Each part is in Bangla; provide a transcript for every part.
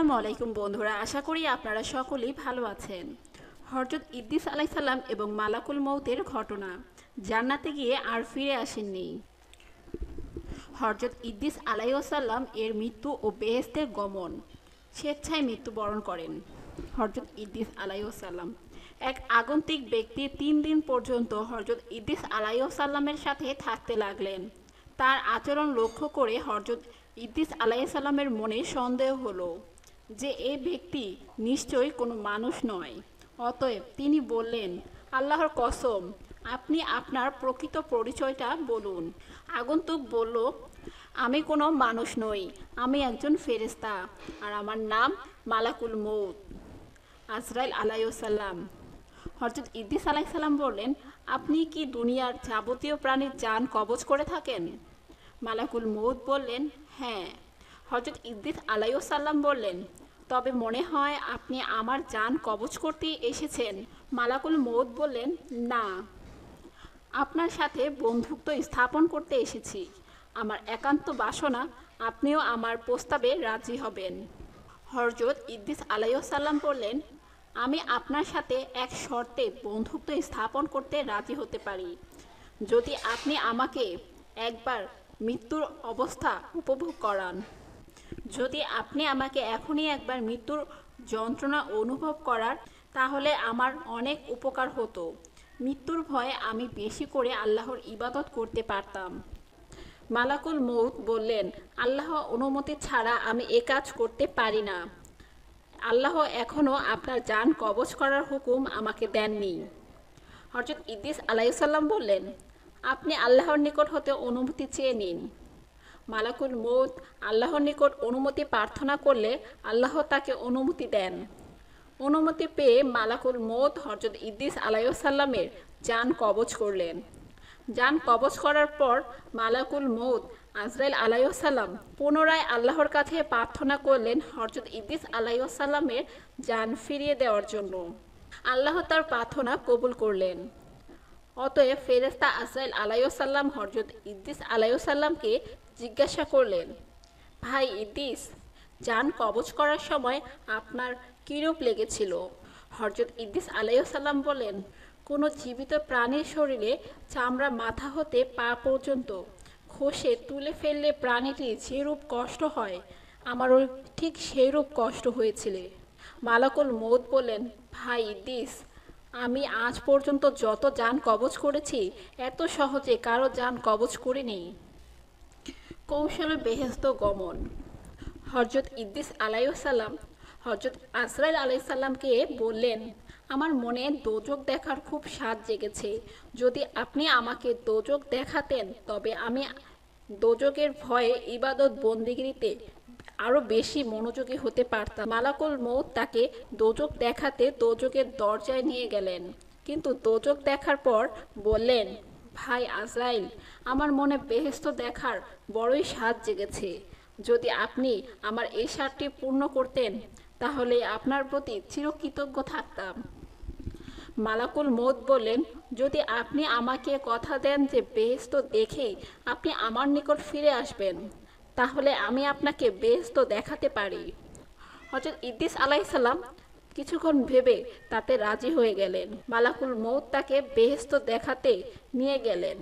আসসালামু আলাইকুম বন্ধুরা আশা করি আপনারা সকলেই ভালো আছেন হরজত ইদ্দিস আলাইসাল্লাম এবং মালাকুল মৌতের ঘটনা জান্নাতে গিয়ে আর ফিরে আসেননি হরজত ইদ্দিস আলাইসাল্লাম এর মৃত্যু ও বেহেস্তের গমন স্বেচ্ছায় মৃত্যুবরণ করেন হরজত ইদ্দিস আলাইসাল্লাম এক আগন্তিক ব্যক্তি তিন দিন পর্যন্ত হরজত ইদ্দিস আলাইসাল্লামের সাথে থাকতে লাগলেন তার আচরণ লক্ষ্য করে হরজত ইদ্দিস আলাইসাল্লামের মনে সন্দেহ হলো যে এ ব্যক্তি নিশ্চয়ই কোনো মানুষ নয় অতএব তিনি বললেন আল্লাহর কসম আপনি আপনার প্রকৃত পরিচয়টা বলুন আগন্তুক বলল আমি কোনো মানুষ নই আমি একজন ফেরিস্তা আর আমার নাম মালাকুল মৌত আজরাইল আলাইসাল্লাম হরজত ইদ্দিস আলাইসাল্লাম বললেন আপনি কি দুনিয়ার যাবতীয় প্রাণীর যান কবজ করে থাকেন মালাকুল মৌত বললেন হ্যাঁ হজরত ইদ্দিত আলাইসাল্লাম বললেন তবে মনে হয় আপনি আমার যান কবচ করতে এসেছেন মালাকুল মৌদ বললেন না আপনার সাথে বন্ধুত্ব স্থাপন করতে এসেছি আমার একান্ত বাসনা আপনিও আমার প্রস্তাবে রাজি হবেন হরজত ইদ্দিস আলাইসাল্লাম বললেন আমি আপনার সাথে এক শর্তে বন্ধুত্ব স্থাপন করতে রাজি হতে পারি যদি আপনি আমাকে একবার মৃত্যুর অবস্থা উপভোগ করান যদি আপনি আমাকে এখনই একবার মৃত্যুর যন্ত্রণা অনুভব করার তাহলে আমার অনেক উপকার হতো মৃত্যুর ভয়ে আমি বেশি করে আল্লাহর ইবাদত করতে পারতাম মালাকুল মৌত বললেন আল্লাহ অনুমতি ছাড়া আমি এ কাজ করতে পারি না আল্লাহ এখনও আপনার যান কবচ করার হুকুম আমাকে দেননি হরজত ইদ্দিস আলাইসাল্লাম বললেন আপনি আল্লাহর নিকট হতে অনুমতি চেয়ে নিন মালাকুল মৌত আল্লাহর নিকট অনুমতি প্রার্থনা করলে আল্লাহ তাকে অনুমতি দেন অনুমতি পেয়ে মালাকুল মৌত হরজত ইদ্দিস আলাইসাল্লামের যান কবজ করলেন যান কবজ করার পর মালাকুল মৌত আজরাইল আলাইসাল্লাম পুনরায় আল্লাহর কাছে প্রার্থনা করলেন হরজত ইদ্দিস আলাইসাল্লামের যান ফিরিয়ে দেওয়ার জন্য আল্লাহ তার প্রার্থনা কবুল করলেন অতএব ফেরেস্তা আজরাইল আলাইসাল্লাম হরজত ইদ্দিস আলাইসাল্লামকে জিজ্ঞাসা করলেন ভাই ইদিস যান কবচ করার সময় আপনার কীরূপ লেগেছিল হরজত ইদ্দিস সালাম বলেন কোনো জীবিত প্রাণীর শরীরে চামড়া মাথা হতে পা পর্যন্ত খসে তুলে ফেললে প্রাণীটি যেরূপ কষ্ট হয় আমারও ঠিক সেইরূপ কষ্ট হয়েছিল মালাকুল মৌদ বলেন ভাই দিস আমি আজ পর্যন্ত যত যান কবজ করেছি এত সহজে কারো যান কবজ করিনি কৌশল বেহেস্ত গমন হরজত ইদ্দিস আলাইসাল্লাম হজরত আসরাইল আলাইসাল্লামকে বললেন আমার মনে দোজক দেখার খুব স্বাদ জেগেছে যদি আপনি আমাকে দোজক দেখাতেন তবে আমি দোজকের ভয়ে ইবাদত বন্দিগিরিতে আরও বেশি মনোযোগী হতে পারতাম মালাকুল মৌ তাকে দোজক দেখাতে দোজকের দরজায় নিয়ে গেলেন কিন্তু দোজক দেখার পর বললেন ভাই আজরাইল আমার মনে বেহেস্ত দেখার বড়ই স্বাদ জেগেছে যদি আপনি আমার এই স্বাদটি পূর্ণ করতেন তাহলে আপনার প্রতি চিরকৃতজ্ঞ থাকতাম মালাকুল মোদ বললেন যদি আপনি আমাকে কথা দেন যে বেহেস্ত দেখেই আপনি আমার নিকট ফিরে আসবেন তাহলে আমি আপনাকে বেহেস্ত দেখাতে পারি হজরত ইদ্দিস আলাইসাল্লাম কিছুক্ষণ ভেবে তাতে রাজি হয়ে গেলেন মালাকুল মৌত তাকে বেহেস্ত দেখাতে নিয়ে গেলেন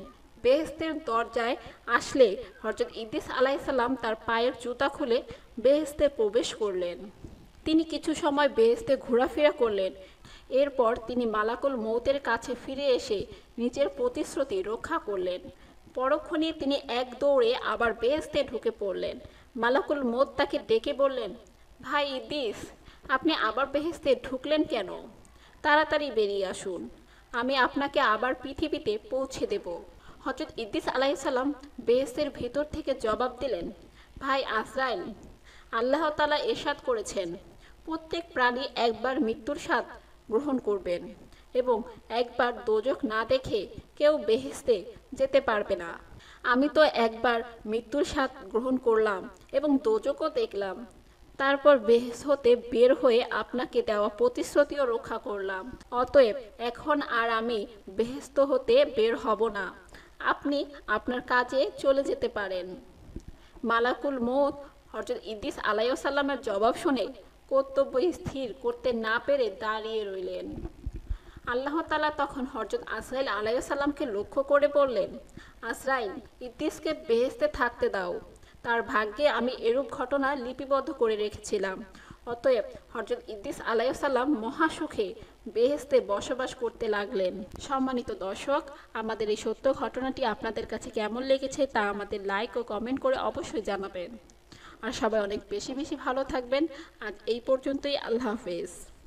বেহেস্তের দরজায় আসলে হজরত ইদ্দিস আলাইসাল্লাম তার পায়ের জুতা খুলে বেহেস্তে প্রবেশ করলেন তিনি কিছু সময় বেহেস্তে ঘোরাফেরা করলেন এরপর তিনি মালাকুল মৌতের কাছে ফিরে এসে নিজের প্রতিশ্রুতি রক্ষা করলেন পরক্ষণে তিনি এক দৌড়ে আবার বেহেস্তে ঢুকে পড়লেন মালাকুল মৌত তাকে ডেকে বললেন ভাই ইদিস আপনি আবার বেহেস্তে ঢুকলেন কেন তাড়াতাড়ি বেরিয়ে আসুন আমি আপনাকে আবার পৃথিবীতে পৌঁছে দেব হজরত ইদ্দিস আলাইসাল্লাম বেহেস্তের ভেতর থেকে জবাব দিলেন ভাই আসরাইল আল্লাহ তালা এরশাদ করেছেন প্রত্যেক প্রাণী একবার মৃত্যুর স্বাদ গ্রহণ করবেন এবং একবার দোজক না দেখে কেউ বেহেস্তে যেতে পারবে না আমি তো একবার মৃত্যুর স্বাদ গ্রহণ করলাম এবং দোজকও দেখলাম তারপর বেহেস হতে বের হয়ে আপনাকে দেওয়া প্রতিশ্রুতিও রক্ষা করলাম অতএব এখন আর আমি বেহেস্ত হতে বের হব না আপনি আপনার কাজে চলে যেতে পারেন মালাকুল মত হজরত ইদ্দিস সাল্লামের জবাব শুনে কর্তব্য স্থির করতে না পেরে দাঁড়িয়ে রইলেন আল্লাহ তালা তখন হরজত আসরাইল সাল্লামকে লক্ষ্য করে বললেন আসরাইল ইদ্দিসকে বেহেস্তে থাকতে দাও তার ভাগ্যে আমি এরূপ ঘটনা লিপিবদ্ধ করে রেখেছিলাম অতএব হজরত ইদ্দিস আলাইসাল্লাম মহাসুখে বেহেস্তে বসবাস করতে লাগলেন সম্মানিত দর্শক আমাদের এই সত্য ঘটনাটি আপনাদের কাছে কেমন লেগেছে তা আমাদের লাইক ও কমেন্ট করে অবশ্যই জানাবেন আর সবাই অনেক বেশি বেশি ভালো থাকবেন আজ এই পর্যন্তই আল্লাহ হাফেজ